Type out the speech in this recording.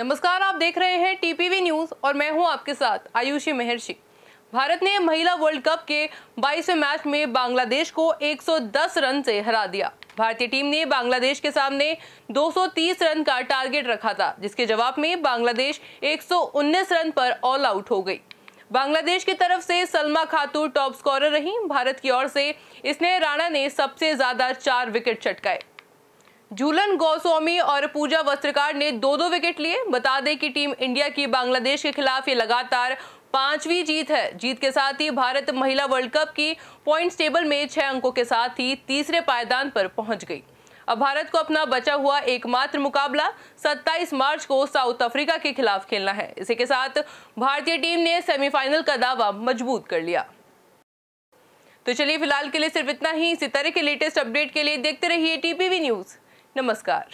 नमस्कार आप देख रहे हैं टीपीवी न्यूज और मैं हूं आपके साथ आयुषी महर्षि भारत ने महिला वर्ल्ड कप के 22वें मैच में बांग्लादेश को 110 रन से हरा दिया भारतीय टीम ने बांग्लादेश के सामने 230 रन का टारगेट रखा था जिसके जवाब में बांग्लादेश 119 रन पर ऑल आउट हो गई बांग्लादेश की तरफ से सलमा खातू टॉप स्कोरर रही भारत की ओर से इसने राणा ने सबसे ज्यादा चार विकेट चटकाए झूलन गोस्वामी और पूजा वस्त्रकार ने दो दो विकेट लिए बता दें कि टीम इंडिया की बांग्लादेश के खिलाफ ये लगातार पांचवी जीत है जीत के साथ ही भारत महिला वर्ल्ड कप की पॉइंट टेबल में छह अंकों के साथ ही तीसरे पायदान पर पहुंच गई अब भारत को अपना बचा हुआ एकमात्र मुकाबला 27 मार्च को साउथ अफ्रीका के खिलाफ खेलना है इसी के साथ भारतीय टीम ने सेमीफाइनल का दावा मजबूत कर लिया तो चलिए फिलहाल के लिए सिर्फ इतना ही इसी तरह के लेटेस्ट अपडेट के लिए देखते रहिए टीपीवी न्यूज़ नमस्कार